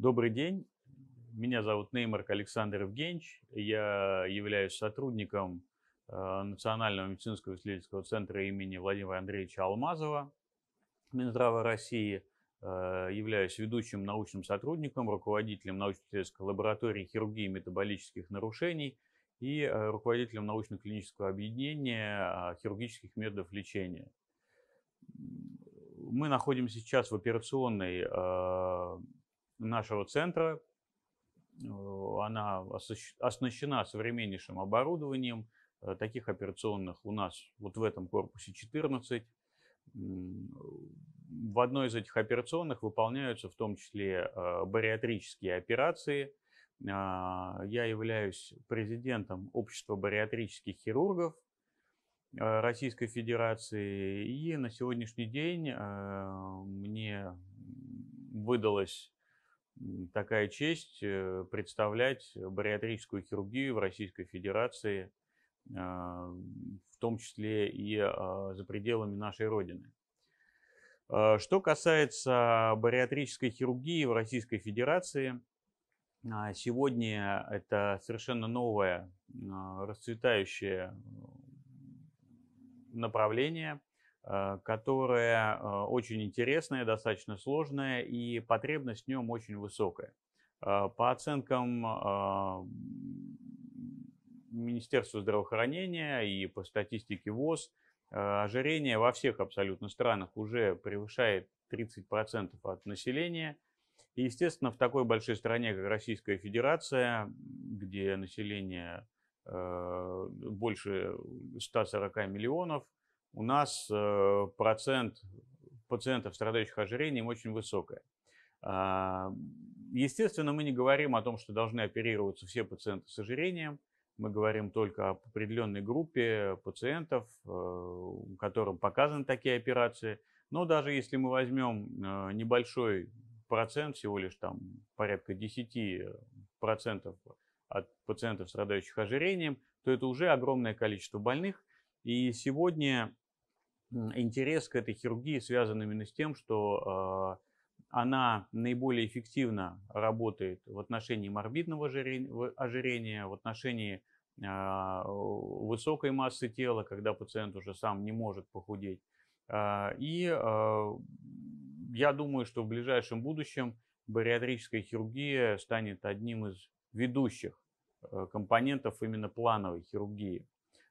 Добрый день. Меня зовут Неймарк Александр Евгеньевич. Я являюсь сотрудником э, Национального медицинского исследовательского центра имени Владимира Андреевича Алмазова Минздрава России. Э, являюсь ведущим научным сотрудником, руководителем научно-исследовательской лаборатории хирургии метаболических нарушений и э, руководителем научно-клинического объединения хирургических методов лечения. Мы находимся сейчас в операционной нашего центра. Э, она оснащена современнейшим оборудованием. Э, таких операционных у нас вот в этом корпусе 14. В одной из этих операционных выполняются в том числе э, бариатрические операции. А, я являюсь президентом общества бариатрических хирургов Российской Федерации. И на сегодняшний день мне выдалось такая честь э, представлять бариатрическую хирургию в Российской Федерации, а, в том числе и а, за пределами нашей Родины. А, что касается бариатрической хирургии в Российской Федерации, сегодня это совершенно новое, расцветающее направление – Э, которая э, очень интересная, достаточно сложная и потребность в нем очень высокая. Э, по оценкам а, Министерства здравоохранения и по статистике ВОЗ, ожирение во всех абсолютно странах уже превышает 30% от населения. И, естественно, в такой большой стране, как Российская Федерация, где население больше 140 миллионов – у нас э, процент пациентов, страдающих ожирением, очень высокая. Естественно, мы не говорим о том, что должны оперироваться все пациенты с ожирением. Мы говорим только об определенной группе пациентов, э, которым показаны такие операции. Но даже если мы возьмем э, небольшой процент, всего лишь там порядка 10% от пациентов, страдающих ожирением, то это уже огромное количество больных. И сегодня интерес к этой хирургии связан именно с тем, что э, она наиболее эффективно работает в отношении морбидного ожирения, в отношении э, высокой массы тела, когда пациент уже сам не может похудеть. Э, и я думаю, что в ближайшем будущем бариатрическая хирургия станет одним из ведущих компонентов именно плановой хирургии.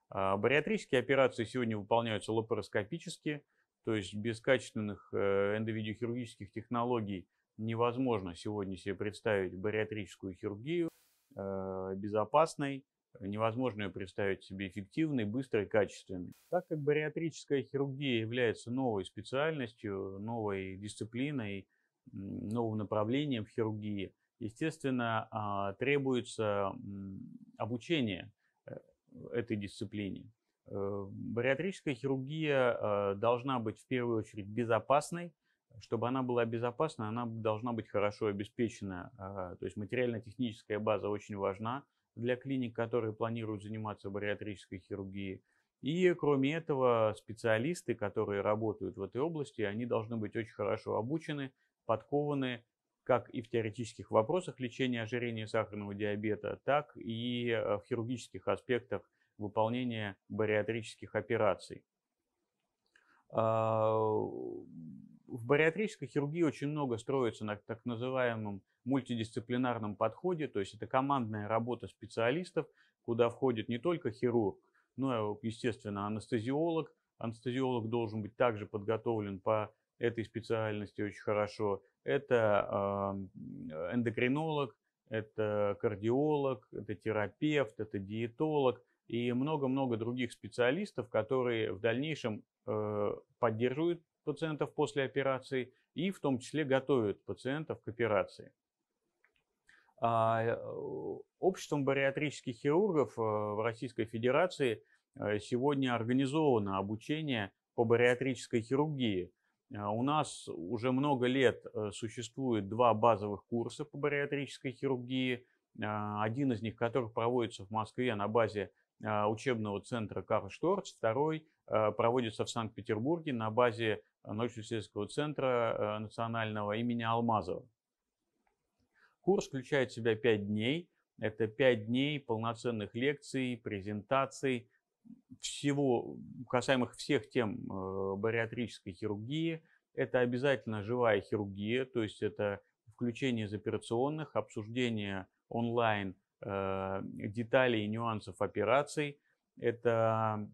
А, бариатрические операции сегодня выполняются лапароскопически, то есть без качественных э, эндовидеохирургических технологий невозможно сегодня себе представить бариатрическую хирургию э, безопасной, невозможно ее представить себе эффективной, быстрой, качественной. Так как бариатрическая хирургия является новой специальностью, новой дисциплиной, новым направлением в хирургии, естественно, а, требуется обучение этой дисциплине. Э, бариатрическая хирургия э, должна быть в первую очередь безопасной. Чтобы она была безопасна, она должна быть хорошо обеспечена. Э, то есть материально-техническая база очень важна для клиник, которые планируют заниматься бариатрической хирургией. И кроме этого, специалисты, которые работают в этой области, они должны быть очень хорошо обучены, подкованы как и в теоретических вопросах лечения ожирения сахарного диабета, так и э, в хирургических аспектах выполнения бариатрических операций. А, в бариатрической хирургии очень много строится на так называемом мультидисциплинарном подходе, то есть это командная работа специалистов, куда входит не только хирург, но и, э, естественно, анестезиолог. Анестезиолог должен быть также подготовлен по этой специальности очень хорошо это а, эндокринолог, это кардиолог, это терапевт, это диетолог и много-много других специалистов, которые в дальнейшем э, поддерживают пациентов после операции и в том числе готовят пациентов к операции. А, э, обществом бариатрических хирургов э, в Российской Федерации сегодня организовано обучение по бариатрической хирургии – а, у нас уже много лет э, существует два базовых курса по бариатрической хирургии, а, один из них, который проводится в Москве на базе а, учебного центра Карл Шторц, второй э, проводится в Санкт-Петербурге на базе научно-исследовательского центра э, национального имени Алмазова. Курс включает в себя пять дней. Это пять дней полноценных лекций, презентаций, всего, касаемых всех тем э, бариатрической хирургии. Это обязательно живая хирургия, то есть это включение из операционных, обсуждение онлайн э, деталей и нюансов операций, это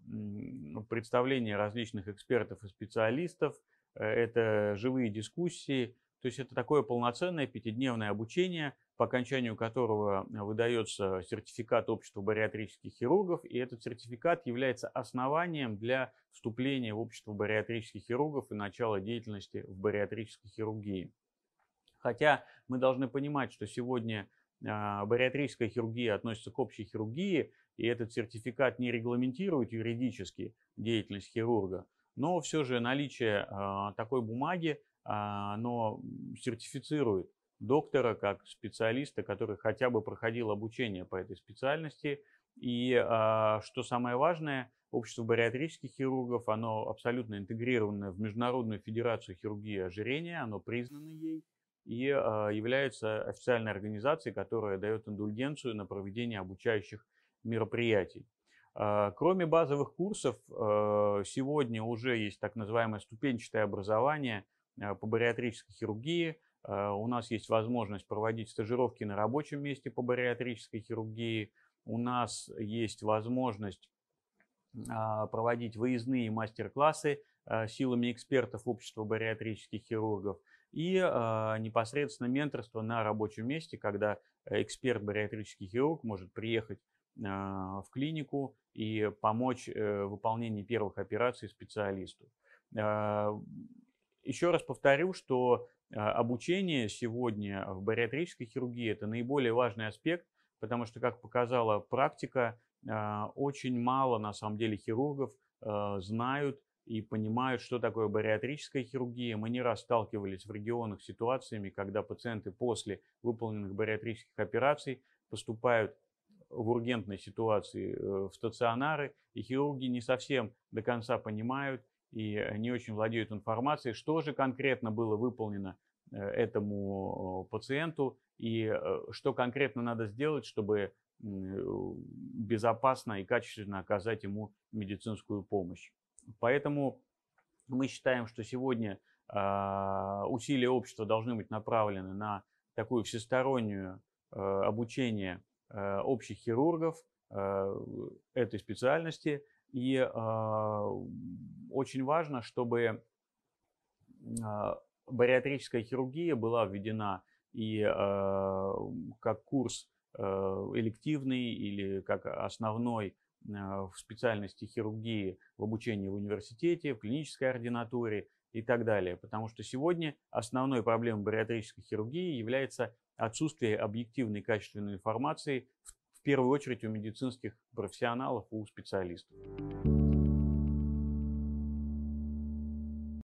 представление различных экспертов и специалистов, э, это живые дискуссии, то есть это такое полноценное пятидневное обучение, по окончанию которого э, выдается сертификат общества бариатрических хирургов, и этот сертификат является основанием для вступления в общество бариатрических хирургов и начала деятельности в бариатрической хирургии. Хотя мы должны понимать, что сегодня а, бариатрическая хирургия относится к общей хирургии, и этот сертификат не регламентирует юридически деятельность хирурга, но все же наличие а, такой бумаги оно а, сертифицирует доктора как специалиста, который хотя бы проходил обучение по этой специальности. И а, что самое важное, общество бариатрических хирургов, оно абсолютно интегрировано в Международную федерацию хирургии ожирения, оно признано ей и а, является официальной организацией, которая дает индульгенцию на проведение обучающих мероприятий. Кроме базовых курсов, сегодня уже есть так называемое ступенчатое образование – Э, по бариатрической хирургии. Э, у нас есть возможность проводить стажировки на рабочем месте по бариатрической хирургии. У нас есть возможность а, проводить выездные мастер-классы э, силами экспертов общества бариатрических хирургов и непосредственно менторство на рабочем месте, когда эксперт-бариатрический хирург может приехать в клинику и помочь в выполнении первых операций специалисту. Еще раз повторю, что э, обучение сегодня в бариатрической хирургии – это наиболее важный аспект, потому что, как показала практика, э, очень мало на самом деле хирургов э, знают и понимают, что такое бариатрическая хирургия. Мы не раз сталкивались в регионах с ситуациями, когда пациенты после выполненных бариатрических операций поступают в ургентной ситуации в стационары, и хирурги не совсем до конца понимают, и э, не очень владеют информацией, что же конкретно было выполнено э, этому пациенту и э, что конкретно надо сделать, чтобы безопасно и качественно оказать ему медицинскую помощь. Поэтому мы считаем, что сегодня а, усилия общества должны быть направлены на такую всестороннюю обучение общих хирургов этой специальности, и а, очень важно, чтобы а, бариатрическая хирургия была введена и а, как курс а, элективный или как основной в специальности хирургии в обучении в университете, в клинической ординатуре и так далее. Потому что сегодня основной проблемой бариатрической хирургии является отсутствие объективной качественной информации, в первую очередь у медицинских профессионалов, у специалистов.